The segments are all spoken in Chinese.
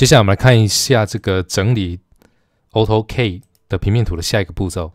接下来我们来看一下这个整理 AutoCAD 的平面图的下一个步骤。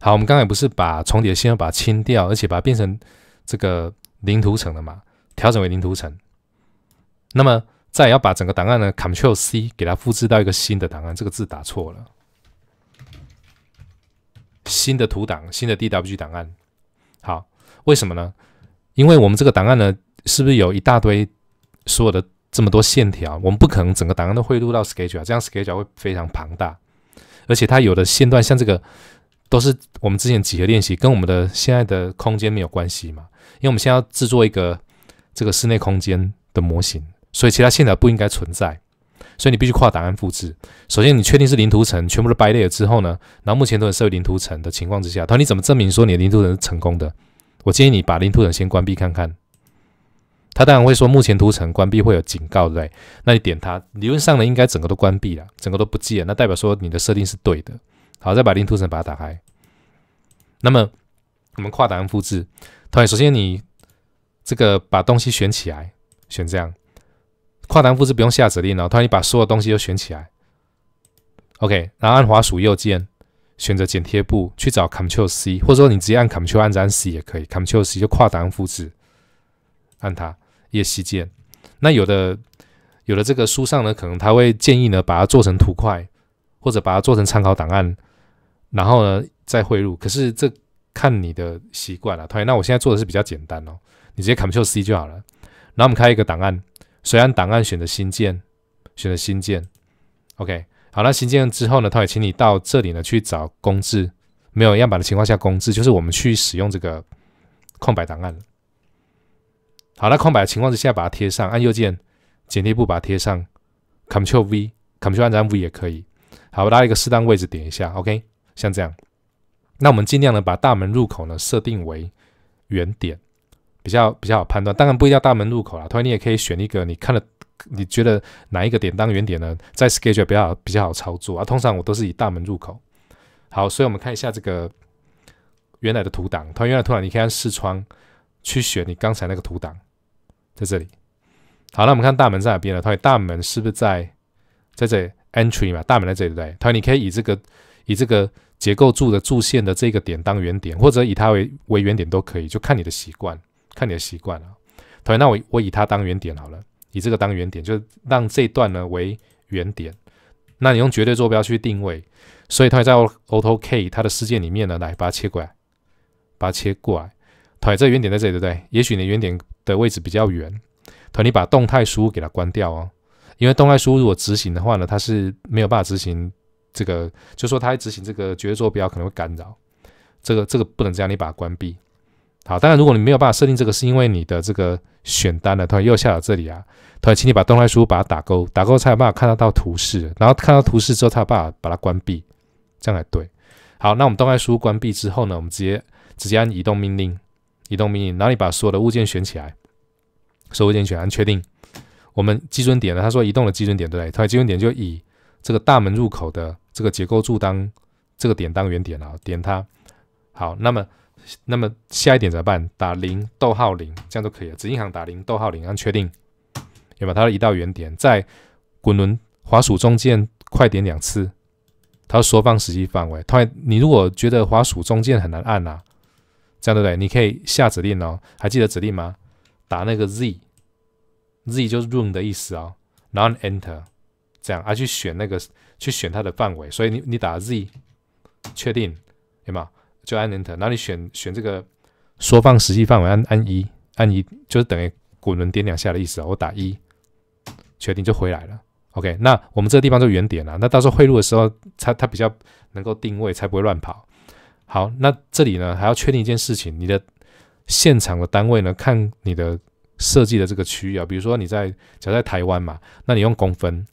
好，我们刚才不是把重叠线要把它清掉，而且把它变成这个零图层的嘛？调整为零图层。那么再要把整个档案呢，c t r l C 给它复制到一个新的档案。这个字打错了。新的图档，新的 DWG 档案。好，为什么呢？因为我们这个档案呢，是不是有一大堆所有的？这么多线条，我们不可能整个档案都汇入到 s c h e d u l e 这样 s c h e d u l e 会非常庞大。而且它有的线段像这个，都是我们之前几何练习，跟我们的现在的空间没有关系嘛。因为我们现在要制作一个这个室内空间的模型，所以其他线条不应该存在。所以你必须跨档案复制。首先你确定是零图层，全部都掰裂了之后呢，然后目前都是设为零图层的情况之下，他说你怎么证明说你的零图层是成功的？我建议你把零图层先关闭看看。它当然会说，目前图层关闭会有警告对，那你点它，理论上呢应该整个都关闭了，整个都不见，那代表说你的设定是对的。好，再把另图层把它打开。那么我们跨档案复制，突然首先你这个把东西选起来，选这样，跨档复制不用下指令了，突然你把所有东西都选起来。OK，然后按滑鼠右键，选择剪贴布去找 Ctrl+C，或者说你直接按 Ctrl 按着按 C 也可以，Ctrl+C 就跨档案复制，按它。页新建，那有的有的这个书上呢，可能他会建议呢，把它做成图块，或者把它做成参考档案，然后呢再汇入。可是这看你的习惯了，同学。那我现在做的是比较简单哦，你直接 Ctrl C 就好了。然后我们开一个档案，虽然档案选择新建，选择新建，OK，好那新建之后呢，同学，请你到这里呢去找公制，没有样板的情况下公制，就是我们去使用这个空白档案。好，那空白的情况之下，把它贴上，按右键剪贴布把它贴上，Ctrl V，Ctrl 按 c V 也可以。好，拉一个适当位置，点一下，OK，像这样。那我们尽量呢，把大门入口呢设定为原点，比较比较好判断。当然不一定要大门入口啦，同样你也可以选一个你看的，你觉得哪一个点当原点呢，在 s k e t c h e 比较比较好操作啊。通常我都是以大门入口。好，所以我们看一下这个原来的图档，同样原来图档你可以按视窗去选你刚才那个图档。在这里，好，那我们看大门在哪边呢？他说大门是不是在，在这 entry 嘛？大门在这里对。不对他说你可以以这个，以这个结构柱的柱线的这个点当原点，或者以它为为原点都可以，就看你的习惯，看你的习惯了。同学，那我我以它当原点好了，以这个当原点，就让这段呢为原点。那你用绝对坐标去定位，所以它在 auto k 它的世界里面呢，来把它切过来，把它切过来。哎，这原点在这里，对不对？也许你原点的位置比较远，哎，你把动态输入给它关掉哦，因为动态输入如果执行的话呢，它是没有办法执行这个，就说它执行这个绝对坐标可能会干扰，这个这个不能这样，你把它关闭。好，当然如果你没有办法设定这个，是因为你的这个选单的，它右下角这里啊，它请你把动态输入把它打勾，打勾才有办法看得到图示，然后看到图示之后，才有办法把它关闭，这样才对。好，那我们动态输入关闭之后呢，我们直接直接按移动命令。移动命令，然后你把所有的物件选起来？所有物件选完，确定。我们基准点呢？他说移动的基准点对不对？他基准点就以这个大门入口的这个结构柱当这个点当原点啊，点它。好，那么那么下一点怎么办？打零逗号零，这样就可以了。子银行打零逗号零，按确定，要把它移到原点。在滚轮滑鼠中间快点两次，它缩放实际范围。它你如果觉得滑鼠中间很难按啊？这样对不对？你可以下指令哦，还记得指令吗？打那个 Z，Z 就是 room 的意思哦，然后 Enter，这样啊去选那个，去选它的范围。所以你你打 Z 确定，有没有？就按 Enter，然后你选选这个缩放实际范围，按按一，按一就是等于滚轮点两下的意思哦。我打一，确定就回来了。OK，那我们这个地方就原点啊。那到时候汇入的时候，它它比较能够定位，才不会乱跑。好，那这里呢还要确定一件事情，你的现场的单位呢？看你的设计的这个区域啊，比如说你在，假如在台湾嘛，那你用公分，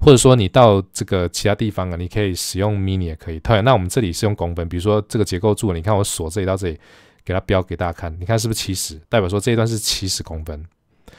或者说你到这个其他地方啊，你可以使用 n 你也可以。对，那我们这里是用公分，比如说这个结构柱，你看我锁这里到这里，给它标给大家看，你看是不是七十，代表说这一段是七十公分。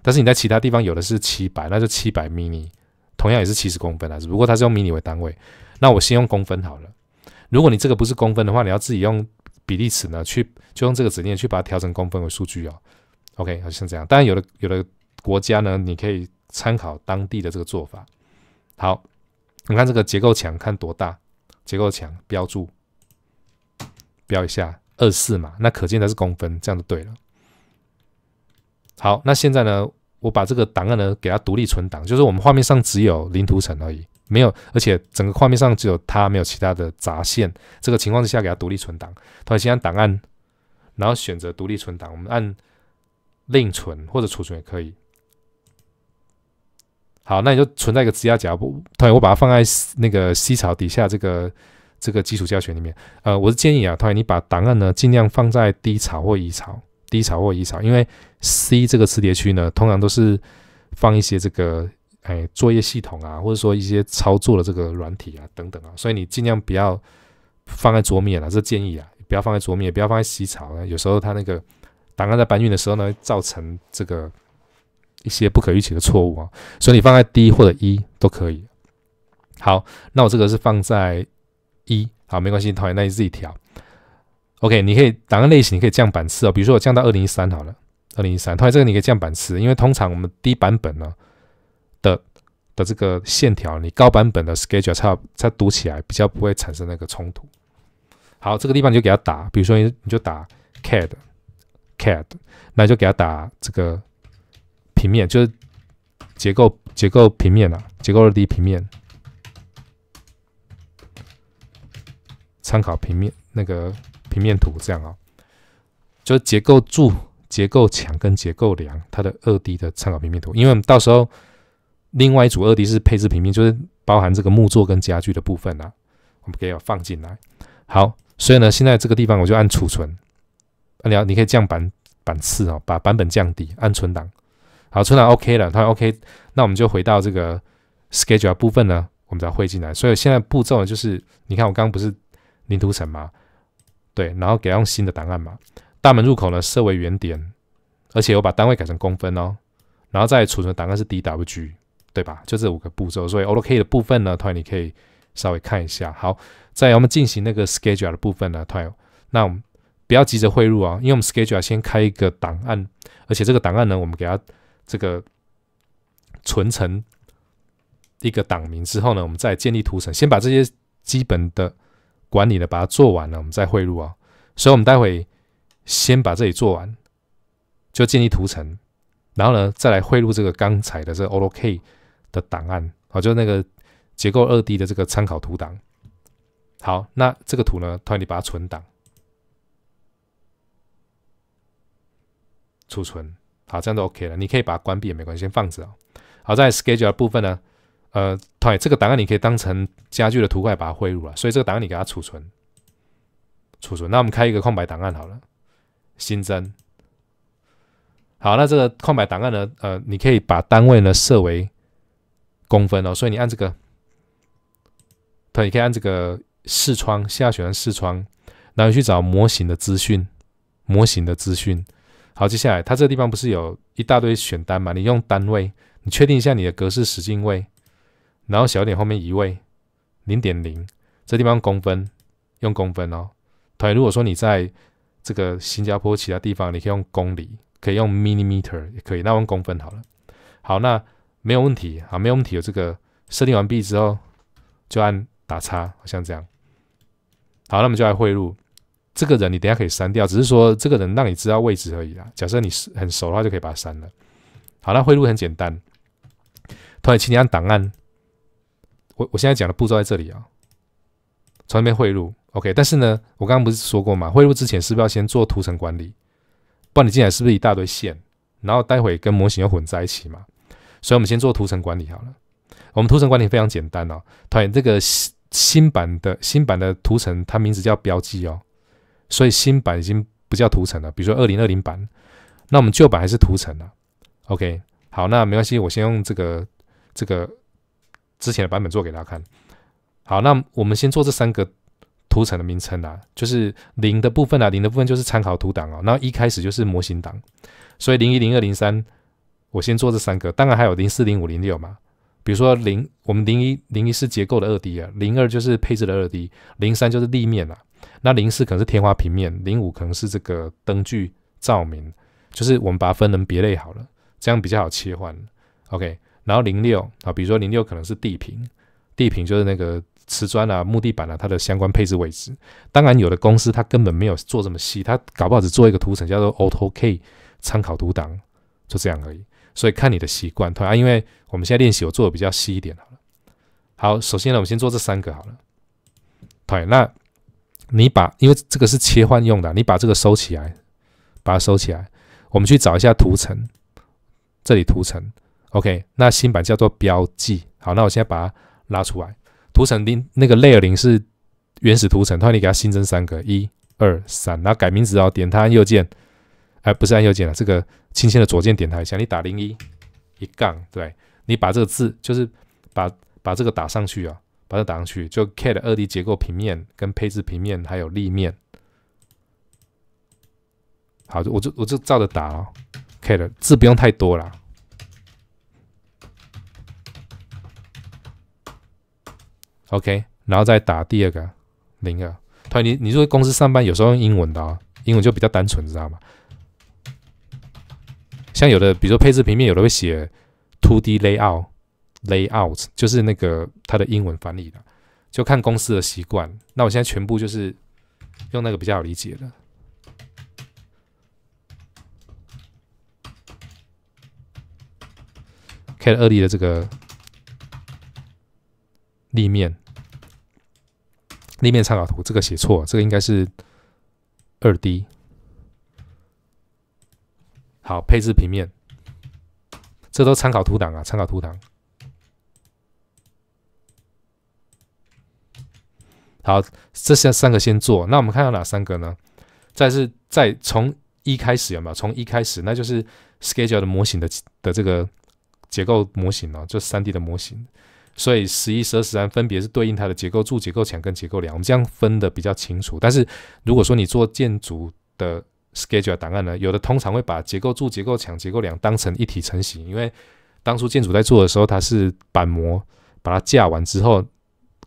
但是你在其他地方有的是七百，那就七百 mini，同样也是七十公分啊，只不过它是用 mini 为单位。那我先用公分好了。如果你这个不是公分的话，你要自己用比例尺呢，去就用这个指令去把它调成公分为数据哦。OK，好像这样。当然，有的有的国家呢，你可以参考当地的这个做法。好，你看这个结构墙看多大，结构墙标注标一下二四嘛，那可见它是公分，这样就对了。好，那现在呢，我把这个档案呢给它独立存档，就是我们画面上只有零图层而已。没有，而且整个画面上只有它，没有其他的杂线。这个情况之下，给它独立存档。它先按档案，然后选择独立存档。我们按另存或者储存也可以。好，那你就存在一个押夹不？同我把它放在那个 C 槽底下这个这个基础教学里面。呃，我是建议啊，同学你把档案呢尽量放在 D 槽或 E 槽，D 槽或 E 槽，因为 C 这个磁碟区呢通常都是放一些这个。哎，作业系统啊，或者说一些操作的这个软体啊，等等啊，所以你尽量不要放在桌面啊，这建议啊，不要放在桌面，不要放在洗槽啊。有时候它那个档案在搬运的时候呢，造成这个一些不可预期的错误啊。所以你放在 D 或者 E 都可以。好，那我这个是放在 E，好，没关系，同学，那你自己调。OK，你可以档案类型，你可以降版次啊，比如说我降到二零一三好了，二零一三，同学这个你可以降版次，因为通常我们低版本呢。的的这个线条，你高版本的 s c h e d u l e 才才读起来比较不会产生那个冲突。好，这个地方你就给它打，比如说你你就打 CAD，CAD，那就给它打这个平面，就是结构结构平面啊，结构二 D 平面，参考平面那个平面图这样啊，就是结构柱、结构墙跟结构梁它的二 D 的参考平面图，因为我们到时候。另外一组二 D 是配置平面，就是包含这个木座跟家具的部分啊，我们可以放进来。好，所以呢，现在这个地方我就按储存啊，你要你可以降版版次哦，把版本降低，按存档。好，存档 OK 了，它 OK，那我们就回到这个 schedule 部分呢，我们再汇进来。所以现在步骤呢，就是你看我刚刚不是零图层吗？对，然后给它用新的档案嘛，大门入口呢设为原点，而且我把单位改成公分哦，然后再储存档案是 DWG。对吧？就这五个步骤，所以 OLOK 的部分呢，同学你可以稍微看一下。好，在我们进行那个 Schedule 的部分呢，同学，那我们不要急着汇入啊，因为我们 Schedule 先开一个档案，而且这个档案呢，我们给它这个存成一个档名之后呢，我们再建立图层，先把这些基本的管理的把它做完了，我们再汇入啊。所以，我们待会先把这里做完，就建立图层，然后呢，再来汇入这个刚才的这个 OLOK。的档案，好，就是那个结构二 D 的这个参考图档。好，那这个图呢突然你把它存档，储存，好，这样就 OK 了。你可以把它关闭也没关系，先放着哦。好，在 Schedule 部分呢，呃突然这个档案你可以当成家具的图块把它汇入了，所以这个档案你给它储存，储存。那我们开一个空白档案好了，新增。好，那这个空白档案呢，呃，你可以把单位呢设为。公分哦，所以你按这个，对，你可以按这个视窗下选视窗，然后去找模型的资讯，模型的资讯。好，接下来它这个地方不是有一大堆选单嘛？你用单位，你确定一下你的格式十进位，然后小点后面移位零点零，这地方公分，用公分哦。对，如果说你在这个新加坡其他地方，你可以用公里，可以用 millimeter 也可以，那用公分好了。好，那。没有问题，好，没有问题。有这个设定完毕之后，就按打叉，好像这样。好，那么就来汇入这个人。你等下可以删掉，只是说这个人让你知道位置而已啦。假设你是很熟的话，就可以把它删了。好那汇入很简单。同学，请你按档案。我我现在讲的步骤在这里啊，从那边汇入。OK，但是呢，我刚刚不是说过吗？汇入之前是不是要先做图层管理？不然你进来是不是一大堆线，然后待会跟模型又混在一起嘛？所以，我们先做图层管理好了。我们图层管理非常简单哦。团员，这个新版的新版的图层，它名字叫标记哦。所以，新版已经不叫图层了。比如说，二零二零版，那我们旧版还是图层呢 OK，好，那没关系，我先用这个这个之前的版本做给大家看。好，那我们先做这三个图层的名称啊，就是零的部分啊，零的部分就是参考图档哦。那一开始就是模型档，所以零一、零二、零三。我先做这三个，当然还有零四、零五、零六嘛。比如说零，我们零一、零一是结构的二 D 啊，零二就是配置的二 D，零三就是立面啊。那零四可能是天花平面，零五可能是这个灯具照明，就是我们把它分门别类好了，这样比较好切换。OK，然后零六啊，比如说零六可能是地坪，地坪就是那个瓷砖啊、木地板啊它的相关配置位置。当然有的公司它根本没有做这么细，它搞不好只做一个图层叫做 Auto K 参考图档，就这样而已。所以看你的习惯，对啊，因为我们现在练习，我做的比较细一点好了。好，首先呢，我们先做这三个好了。对，那你把，因为这个是切换用的，你把这个收起来，把它收起来。我们去找一下图层，这里图层，OK，那新版叫做标记。好，那我现在把它拉出来，图层零，那个 Layer 零是原始图层。突然你给它新增三个，一、二、三，然后改名字哦，点它右键。哎，不是按右键了，这个轻轻的左键点它一下。你打零一，一杠对，你把这个字就是把把这个打上去啊，把它打上去。就 CAD 二 D 结构平面跟配置平面还有立面。好，我就我就照着打哦，CAD 字不用太多啦。OK，然后再打第二个零二。他你你如果公司上班有时候用英文的，英文就比较单纯，知道吗？像有的，比如说配置平面，有的会写 two D layout layout，就是那个它的英文翻译的，就看公司的习惯。那我现在全部就是用那个比较理解的。开二 D 的这个立面立面参考图，这个写错，这个应该是二 D。好，配置平面，这都参考图档啊，参考图档。好，这些三个先做。那我们看到哪三个呢？再是再从一开始有没有？从一开始那就是 schedule 的模型的的这个结构模型哦，就三 D 的模型。所以十一、十二、十三分别是对应它的结构柱、结构墙跟结构梁。我们这样分的比较清楚。但是如果说你做建筑的，schedule 档案呢，有的通常会把结构柱、结构墙、结构梁当成一体成型，因为当初建筑在做的时候，它是板模把它架完之后，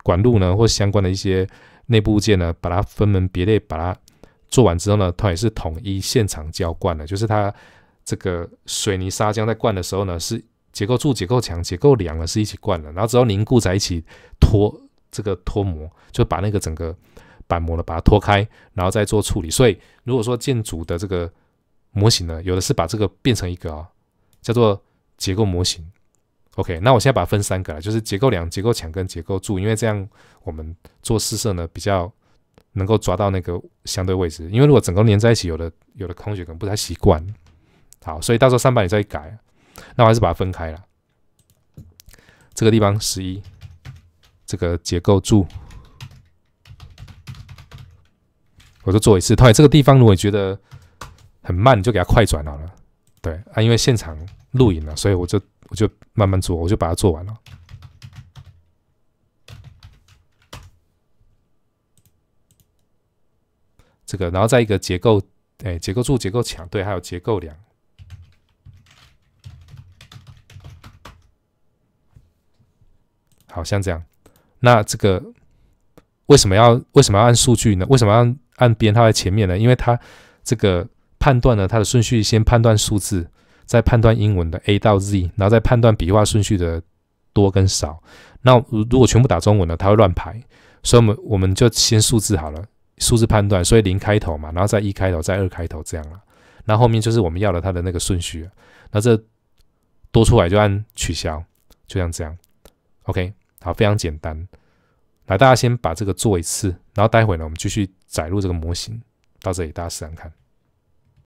管路呢或相关的一些内部物件呢，把它分门别类把它做完之后呢，它也是统一现场浇灌的，就是它这个水泥砂浆在灌的时候呢，是结构柱、结构墙、结构梁呢是一起灌的，然后之后凝固在一起脱这个脱模，就把那个整个。板模呢，把它脱开，然后再做处理。所以，如果说建筑的这个模型呢，有的是把这个变成一个啊，叫做结构模型。OK，那我现在把它分三个了，就是结构梁、结构墙跟结构柱，因为这样我们做试色呢，比较能够抓到那个相对位置。因为如果整个连在一起，有的有的同学可能不太习惯。好，所以到时候上百你再改，那我还是把它分开了。这个地方十一，这个结构柱。我就做一次，对这个地方，如果你觉得很慢，你就给它快转好了。对啊，因为现场录影了，所以我就我就慢慢做，我就把它做完了。这个，然后再一个结构，哎，结构柱、结构墙，对，还有结构梁，好像这样。那这个为什么要为什么要按数据呢？为什么要？按编号在前面呢，因为它这个判断呢，它的顺序先判断数字，再判断英文的 A 到 Z，然后再判断笔画顺序的多跟少。那如果全部打中文呢，它会乱排，所以我们我们就先数字好了，数字判断，所以零开头嘛，然后再一开头，再二开头这样了。那后后面就是我们要了它的那个顺序。那这多出来就按取消，就像这样。OK，好，非常简单。来，大家先把这个做一次，然后待会呢，我们继续载入这个模型。到这里，大家试看看。